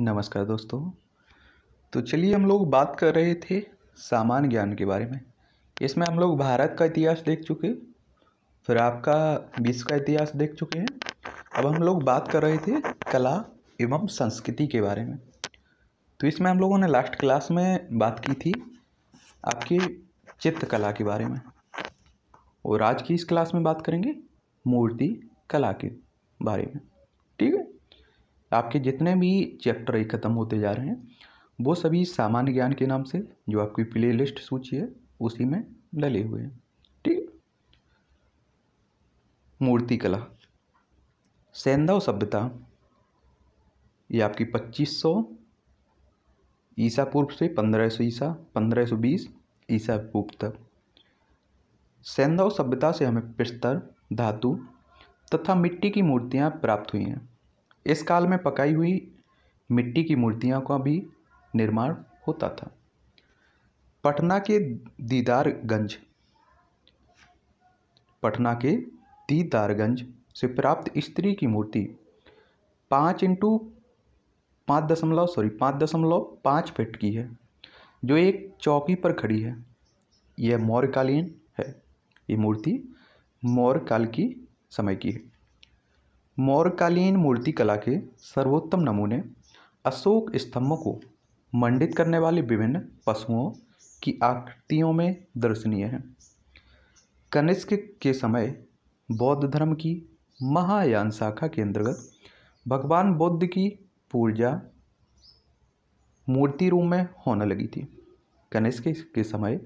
नमस्कार दोस्तों तो चलिए हम लोग बात कर रहे थे सामान्य ज्ञान के बारे में इसमें हम लोग भारत का इतिहास देख चुके फिर आपका विश्व का इतिहास देख चुके हैं अब हम लोग बात कर रहे थे कला एवं संस्कृति के बारे में तो इसमें हम लोगों ने लास्ट क्लास में बात की थी आपकी चित्रकला के बारे में और आज की इस क्लास में बात करेंगे मूर्ति कला के बारे में ठीक है आपके जितने भी चैप्टर ख़त्म होते जा रहे हैं वो सभी सामान्य ज्ञान के नाम से जो आपकी प्ले लिस्ट सूची है उसी में डले हुए हैं ठीक मूर्ति कला सैंधव सभ्यता ये आपकी 2500 ईसा पूर्व से 1500 ईसा 1520 ईसा पूर्व तक सैंधव सभ्यता से हमें पिस्तर धातु तथा मिट्टी की मूर्तियां प्राप्त हुई हैं इस काल में पकाई हुई मिट्टी की मूर्तियाँ का भी निर्माण होता था पटना के दीदारगंज पटना के दीदारगंज से प्राप्त स्त्री की मूर्ति पाँच इंटू पाँच दशमलव सॉरी पाँच दशमलव पाँच फिट की है जो एक चौकी पर खड़ी है यह मौर्यकालीन है ये मूर्ति मौर्य काल की समय की है मौर्यकालीन मूर्तिकला के सर्वोत्तम नमूने अशोक स्तंभों को मंडित करने वाले विभिन्न पशुओं की आकृतियों में दर्शनीय हैं कनिष्क के समय बौद्ध धर्म की महायान शाखा के अंतर्गत भगवान बुद्ध की पूजा मूर्ति रूप में होने लगी थी कनिष्क के समय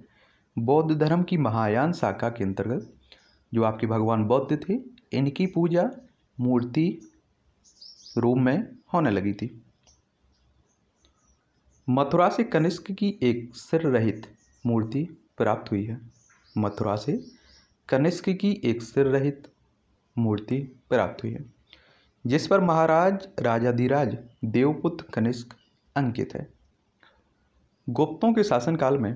बौद्ध धर्म की महायान शाखा के अंतर्गत जो आपके भगवान बौद्ध थे इनकी पूजा मूर्ति रूम में होने लगी थी मथुरा से कनिष्क की एक सिर रहित मूर्ति प्राप्त हुई है मथुरा से कनिष्क की एक सिर रहित मूर्ति प्राप्त हुई है जिस पर महाराज राजाधिराज देवपुत्र कनिष्क अंकित है गुप्तों के शासनकाल में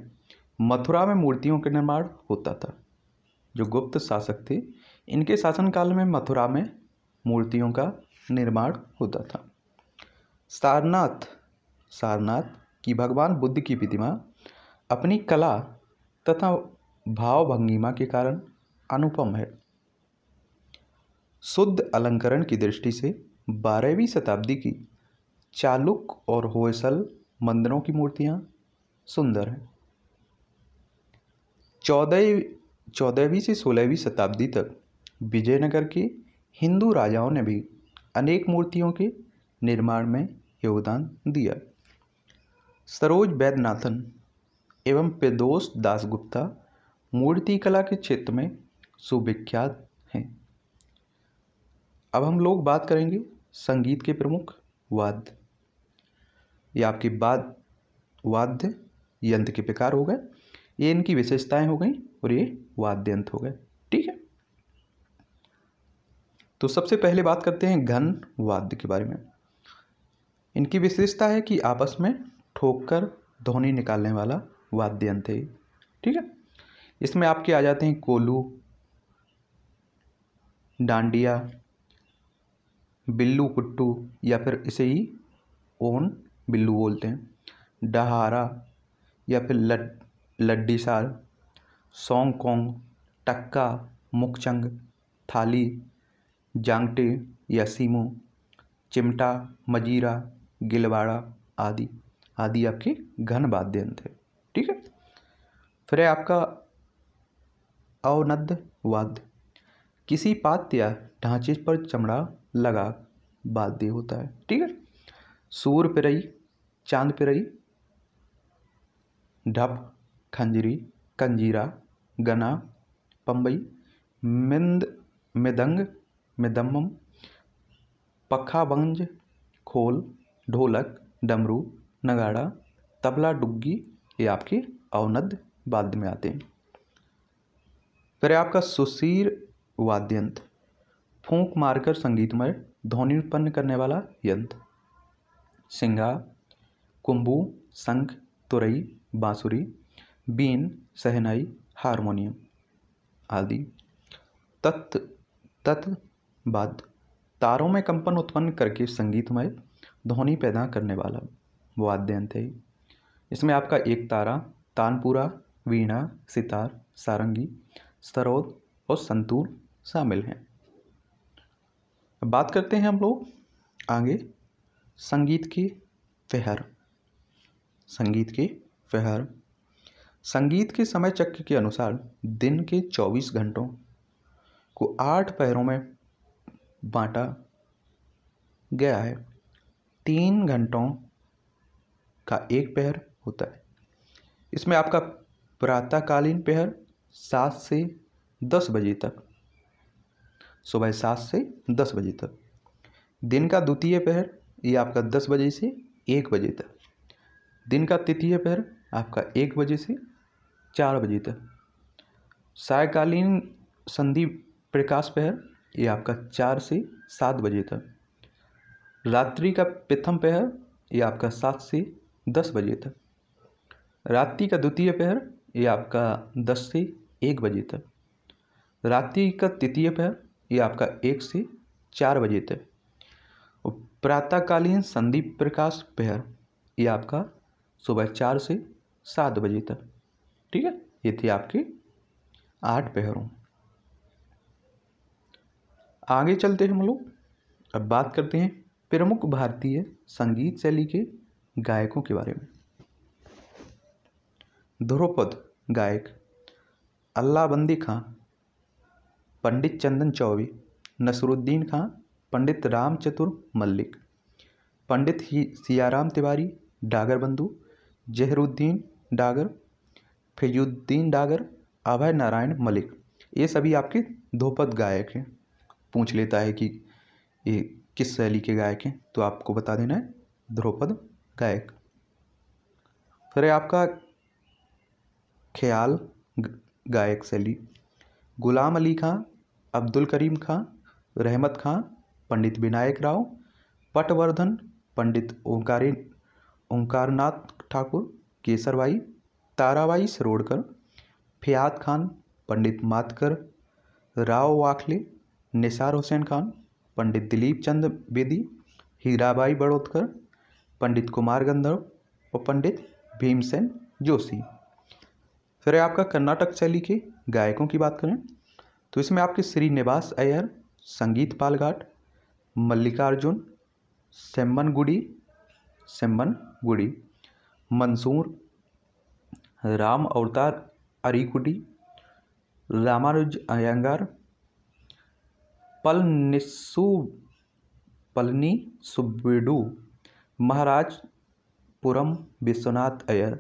मथुरा में मूर्तियों का निर्माण होता था जो गुप्त शासक थे इनके शासनकाल में मथुरा में मूर्तियों का निर्माण होता था सारनाथ सारनाथ की भगवान बुद्ध की प्रतिमा अपनी कला तथा भाव भंगिमा के कारण अनुपम है शुद्ध अलंकरण की दृष्टि से बारहवीं शताब्दी की चालुक और होयसल मंदिरों की मूर्तियाँ सुंदर हैं चौदह चौदहवीं से सोलहवीं शताब्दी तक विजयनगर के हिंदू राजाओं ने भी अनेक मूर्तियों के निर्माण में योगदान दिया सरोज वैद्यनाथन एवं पेदोष दासगुप्ता मूर्तिकला के क्षेत्र में सुविख्यात हैं अब हम लोग बात करेंगे संगीत के प्रमुख वाद्य ये आपके बाद वाद्य यंत्र के प्रकार हो गए ये इनकी विशेषताएं हो गई और ये वाद्य यंत्र हो गए तो सबसे पहले बात करते हैं घन वाद्य के बारे में इनकी विशेषता है कि आपस में ठोक कर ध्वनि निकालने वाला वाद्य यंत्र है ठीक है इसमें आपके आ जाते हैं कोलू डांडिया बिल्लू कुट्टू या फिर इसे ही ओन बिल्लू बोलते हैं डहारा या फिर लड लड्डी साल सोंग कोंग टक्का मुखचंग थाली जांगटे यासीमो चिमटा मजीरा गिलवाड़ा आदि आदि आपके घन वाद्य यंत्र है ठीक है फिर है आपका अवनद वाद्य किसी पात या ढांचे पर चमड़ा लगा वाद्य होता है ठीक है सूर पिरई चांद पिरई ढप खंजरी कंजीरा गना पंबई मिंद मृदंग मृदंगम पखावंज खोल ढोलक डमरू नगाड़ा तबला डुग्गी ये आपके अवनद वाद्य में आते हैं फिर आपका सुशीर वाद्यंत्र फूंक मारकर संगीतमय ध्वनि उत्पन्न करने वाला यंत्र सिंगा कुंबू शंख तुरई बांसुरी बीन सहनाई हारमोनियम आदि तत् तत् बाद तारों में कंपन उत्पन्न करके संगीतमय ध्वनि पैदा करने वाला वाद्य यंत्र है इसमें आपका एक तारा तानपुरा वीणा सितार सारंगी सरोद और संतूर शामिल हैं बात करते हैं हम लोग आगे संगीत के फहर संगीत के फहर संगीत के समय चक्र के अनुसार दिन के 24 घंटों को आठ पैरों में बाँटा गया है तीन घंटों का एक पहर होता है इसमें आपका प्रातःकालीन पहर सात से दस बजे तक सुबह सात से दस बजे तक दिन का द्वितीय पहर ये आपका दस बजे से एक बजे तक दिन का तृतीय पहर आपका एक बजे से चार बजे तक सायकालीन संधि प्रकाश पहर ये आपका चार से सात बजे तक रात्रि का प्रथम पहर ये आपका सात से दस बजे तक रात्रि का द्वितीय पहर ये आपका दस से एक बजे तक रात्रि का तृतीय पहर ये आपका एक से चार बजे तक प्रातःकालीन संदीप प्रकाश पहर ये आपका सुबह चार से सात बजे तक ठीक है ये थे आपके आठ पहरों आगे चलते हैं हम लोग अब बात करते हैं प्रमुख भारतीय संगीत शैली के गायकों के बारे में ध्रुपद गायक अल्लाबंदी खां पंडित चंदन चौबे नसरुद्दीन खां पंडित रामचतुर मल्लिक पंडित ही सियाराम तिवारी डागर बंधु जहरुद्दीन डागर फैजुद्दीन डागर अभय नारायण मलिक ये सभी आपके ध्रुपद गायक हैं पूछ लेता है कि ये किस शैली के गायक हैं तो आपको बता देना है ध्रुपद गायक फिर आपका ख्याल गायक शैली गुलाम अली खां अब्दुल करीम खां रहमत खां पंडित विनायक राव पटवर्धन पंडित ओंकारी ओंकारनाथ ठाकुर केसरबाई ताराबाई सरोड़कर फयाद खान पंडित मातकर राव वाखले निसार हुसैन खान पंडित दिलीप चंद बेदी हीराबाई बड़ोदकर पंडित कुमार गंधर्व और पंडित भीमसेन जोशी फिर आपका कर्नाटक शैली के गायकों की बात करें तो इसमें आपके श्रीनिवास अय्यर संगीत पालघाट मल्लिकार्जुन सेम्बन गुड़ी सेम्बन गुड़ी मंसूर राम अवतार अरिकुडी रामानुज अयंगार पलनिस्सु पलनी सुब्बीडु महाराज पुरम Vishwanath Iyer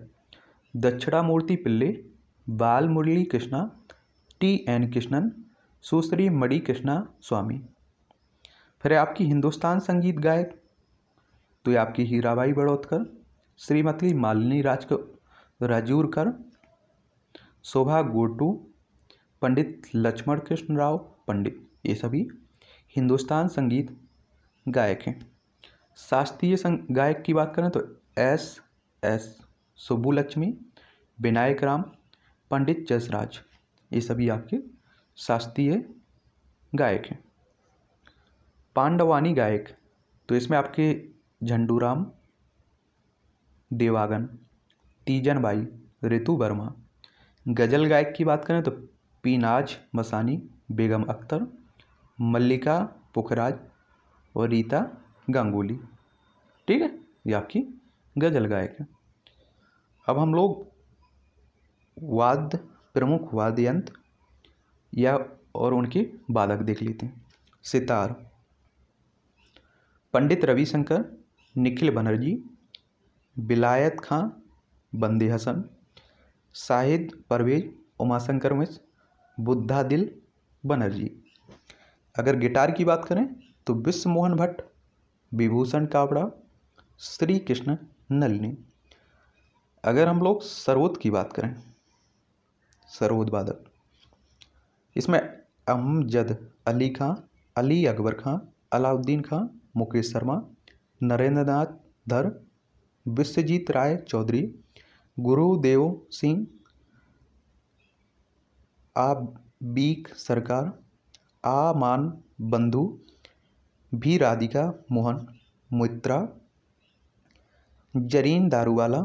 Dakshinamurthy Pillai Balamurali Krishna T N Krishnan Sushri Mani Krishnaswamy फिर आपकी हिंदुस्तान संगीत गायक तो ये आपकी हीराबाई बड़ोतकर श्रीमती मालिनी राज राजूरकर शोभा गोटू पंडित लक्ष्मण कृष्ण राव पंडित ये सभी हिंदुस्तान संगीत गायक हैं शास्त्रीय गायक की बात करें तो S S Subbulakshmi Vinayakram Pandit Jasraj ये सभी आपके शास्त्रीय गायक हैं पांडवानी गायक तो इसमें आपके झंडूराम देवागन तीजन बाई रितु वर्मा गज़ल गायक की बात करें तो पीनाज मसानी बेगम अख्तर मल्लिका पुखराज और रीता गांगुली ठीक है ये आपकी गज़ल गायक है अब हम लोग वाद्य प्रमुख वाद्य यंत्र या और उनके बाधक देख लेते हैं सितार पंडित रविशंकर निखिल बनर्जी बिलायत खां बंदी हसन शाहिद परवेज उमाशंकर मिश्र बुद्धा दिल बनर्जी अगर गिटार की बात करें तो विश्व मोहन भट्ट विभूषण कावड़ा श्री कृष्ण नलिनी अगर हम लोग सरोद की बात करें सरोद बादल इसमें अमजद अली खां अली अकबर खां अलाउद्दीन खां मुकेश शर्मा नरेंद्र नाथ धर विश्वजीत राय चौधरी गुरुदेव सिंह आबीक सरकार आमान बंधु भी राधिका मोहन मित्रा जरीन दारूवाला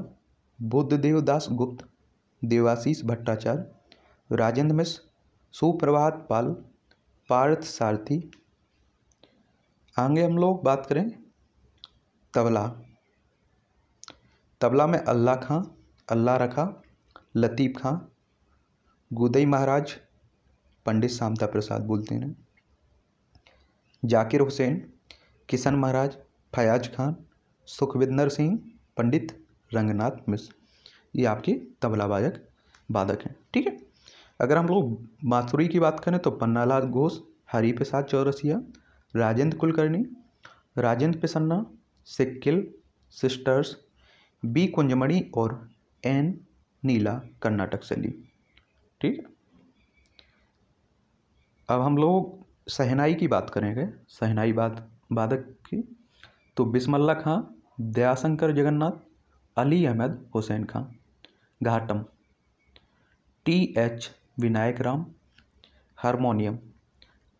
बुद्धदेव दास गुप्त देवाशीष भट्टाचार्य राजेंद्र मिश्र सुप्रभात पाल पार्थ सारथी आगे हम लोग बात करें तबला तबला में अल्लाह खां अल्लाह रखा लतीफ़ खां गुदई महाराज पंडित शामता प्रसाद बोलते हैं जाकिर हुसैन किशन महाराज फयाज खान सुखविंदर सिंह पंडित रंगनाथ मिश्र ये आपके तबला वादक वादक हैं ठीक है अगर हम लोग बाँसुरी की बात करें तो Pannalal Ghosh Hariprasad Chaurasia Rajendra Kulkarni Rajendra Prasanna Sikkil sisters B Kunjamani और एन नीला कर्नाटक से ली ठीक है अब हम लोग सहनाई की बात करेंगे सहनाई बाद वादक की तो Bismillah Khan Dayashankar Jagannath Ali Ahmad Hussain Khan ghatam T H Vinayakram harmonium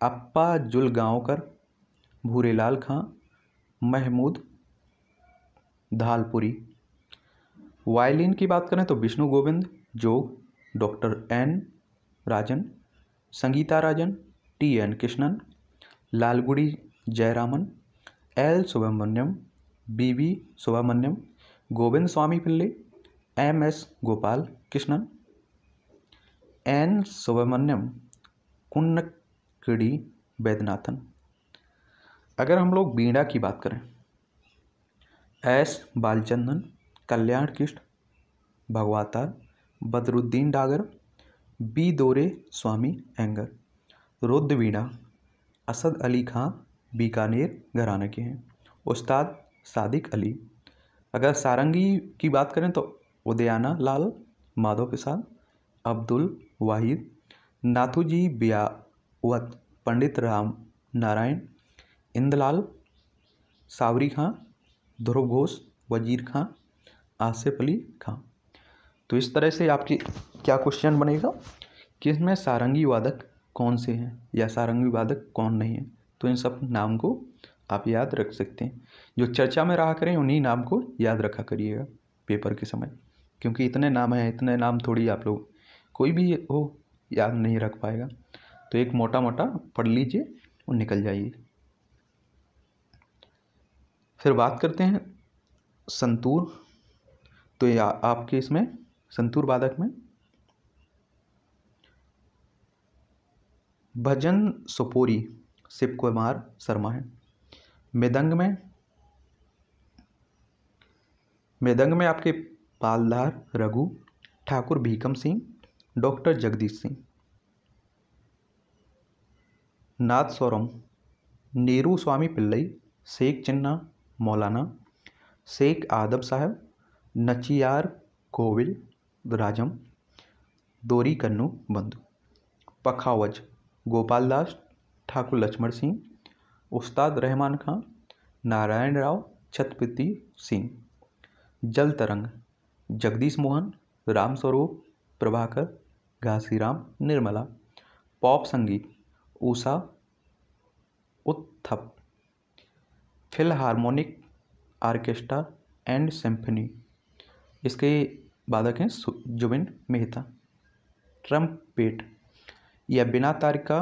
Appa Jalgaonkar Bhurelal Khan Mahmood Dhaulpuri violin की बात करें तो Vishnu Govind Jog doctor N Rajan Sangeeta Rajan T N Krishnan Lalgudi Jayaraman L Subramaniam B V Subramaniam Govindaswamy Pillai M S Gopalakrishnan N Subramaniam Kunnakudi Vaidyanathan अगर हम लोग बीड़ा की बात करें S Balachander Kalyan Krishna भगवातार Badruddin Dagar B Doraiswamy Iyengar रुद्रवीणा असद अली खां बीकानेर घराना के हैं उस्ताद सादिक अली अगर सारंगी की बात करें तो उदयाना लाल माधव प्रसाद अब्दुल वाहिद नाथूजी बियावत पंडित राम नारायण इंदलाल सावरी खां ध्रुव घोष वजीर खां आसिफ अली खां तो इस तरह से आपकी क्या क्वेश्चन बनेगा कि इसमें सारंगी वादक कौन से हैं या सारंगी वादक कौन नहीं है तो इन सब नाम को आप याद रख सकते हैं जो चर्चा में रहा करें उन्हीं नाम को याद रखा करिएगा पेपर के समय क्योंकि इतने नाम हैं इतने नाम थोड़ी आप लोग कोई भी हो याद नहीं रख पाएगा तो एक मोटा मोटा पढ़ लीजिए और निकल जाइए फिर बात करते हैं संतूर तो या आपके इसमें संतूर वादक में भजन सोपोरी शिव कुमार शर्मा है मृदंग में मृदंग में आपके पालदार रघु ठाकुर भीकम सिंह डॉक्टर जगदीश सिंह नाथ सौरम नेहरू स्वामी पिल्लई शेख चिन्ना मौलाना शेख आदम साहब नचियार कोविल दुराजम दोरी कन्नू बंधु पखावज गोपाल दास ठाकुर लक्ष्मण सिंह उस्ताद रहमान खां नारायण राव छतपति सिंह जल तरंग जगदीश मोहन राम स्वरूप प्रभाकर घासीराम निर्मला पॉप संगीत Usha Uthup philharmonic orchestra and symphony इसके बाधक हैं जुबिन मेहता ट्रम्प पेट या बिना तार का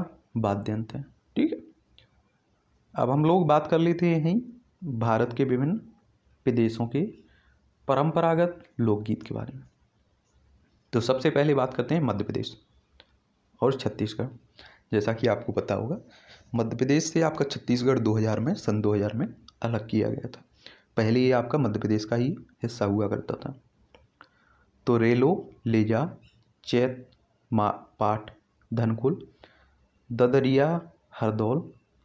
वाद्यंत है ठीक है अब हम लोग बात कर लेते हैं यहीं भारत के विभिन्न विदेशों के परंपरागत लोकगीत के बारे में तो सबसे पहले बात करते हैं मध्य प्रदेश और छत्तीसगढ़ जैसा कि आपको पता होगा मध्य प्रदेश से आपका छत्तीसगढ़ 2000 में सन 2000 में अलग किया गया था पहले ये आपका मध्य प्रदेश का ही हिस्सा हुआ करता था तो रेलो लेजा चैत मा पाठ धनकुल ददरिया हरदौल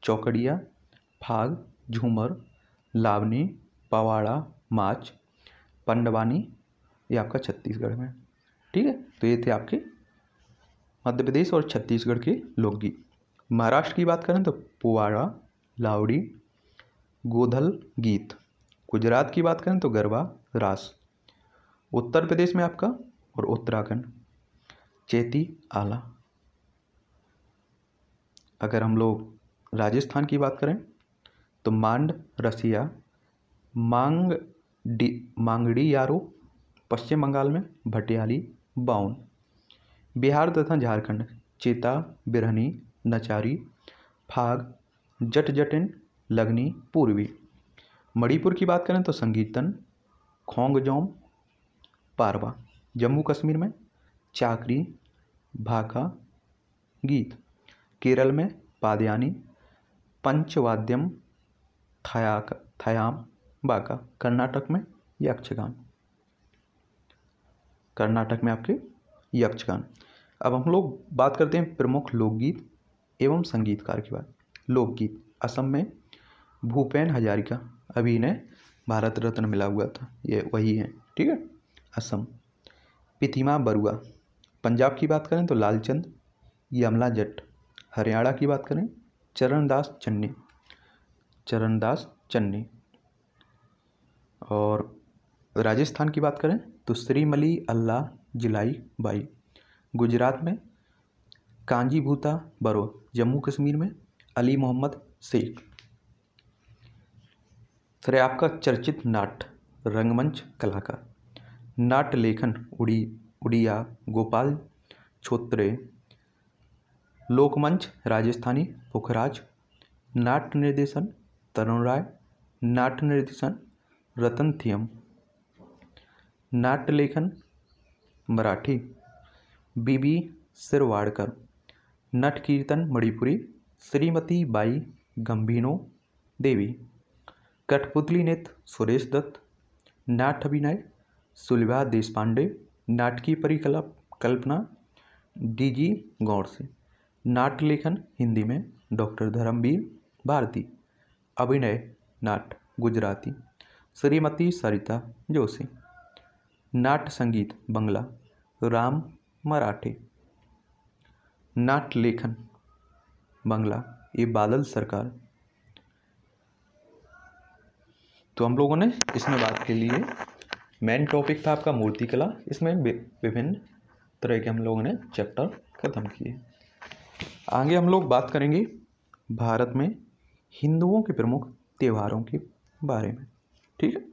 चौकड़िया फाग झूमर लावनी पवाड़ा माच पंडवानी ये आपका छत्तीसगढ़ में ठीक है तो ये थे आपके मध्य प्रदेश और छत्तीसगढ़ के लोकगीत महाराष्ट्र की बात करें तो पुआड़ा लावड़ी गोधल गीत गुजरात की बात करें तो गरबा रास उत्तर प्रदेश में आपका और उत्तराखंड चेती आला अगर हम लोग राजस्थान की बात करें तो मांड रसिया मांग डी मांगड़ी यारो पश्चिम बंगाल में भटियाली बाउन बिहार तथा झारखंड चेता बिरहनी नचारी फाग जट जटिन लगनी पूर्वी मणिपुर की बात करें तो संगीतन खोंगजोम पारवा जम्मू कश्मीर में चाकरी भाका गीत केरल में पादयानी पंचवाद्यम थयाक थयाम बाका कर्नाटक में यक्षगान कर्नाटक में आपके यक्षगान अब हम लोग बात करते हैं प्रमुख लोकगीत एवं संगीतकार की बात लोकगीत असम में भूपेन हजारिका अभिनय भारत रत्न मिला हुआ था ये वही है ठीक है असम प्रतिमा बरुआ पंजाब की बात करें तो लालचंद यमला जट हरियाणा की बात करें चरणदास चन्नी चरणदास चन्नी और राजस्थान की बात करें तो श्रीमली अल्लाह जिलाई बाई गुजरात में कांजीभूता बरो जम्मू कश्मीर में अली मोहम्मद शेख सर आपका चर्चित नाट रंगमंच कलाकार नाट लेखन उड़ी उड़िया गोपाल छोत्रे लोकमंच राजस्थानी पुखराज नाट्य निर्देशन तरुण राय नाट्य निर्देशन रतन थियम नाट्य लेखन मराठी बीबी सिरवाड़कर नट कीर्तन मणिपुरी श्रीमती बाई गंभीनो देवी कठपुतली नेत सुरेश दत्त नाट्य अभिनय सुलभा देशपांडे नाटकीय परिकला कल्पना डी जी गौड़से नाट्य लेखन हिंदी में डॉक्टर धर्मवीर भारती अभिनय नाट गुजराती श्रीमती सरिता जोशी नाट संगीत बंगला राम मराठे नाट लेखन बंगला ये बादल सरकार तो हम लोगों ने इसमें बात के लिए मेन टॉपिक था आपका मूर्तिकला इसमें विभिन्न तरह के हम लोगों ने चैप्टर खत्म किए आगे हम लोग बात करेंगे भारत में हिंदुओं के प्रमुख त्योहारों के बारे में ठीक है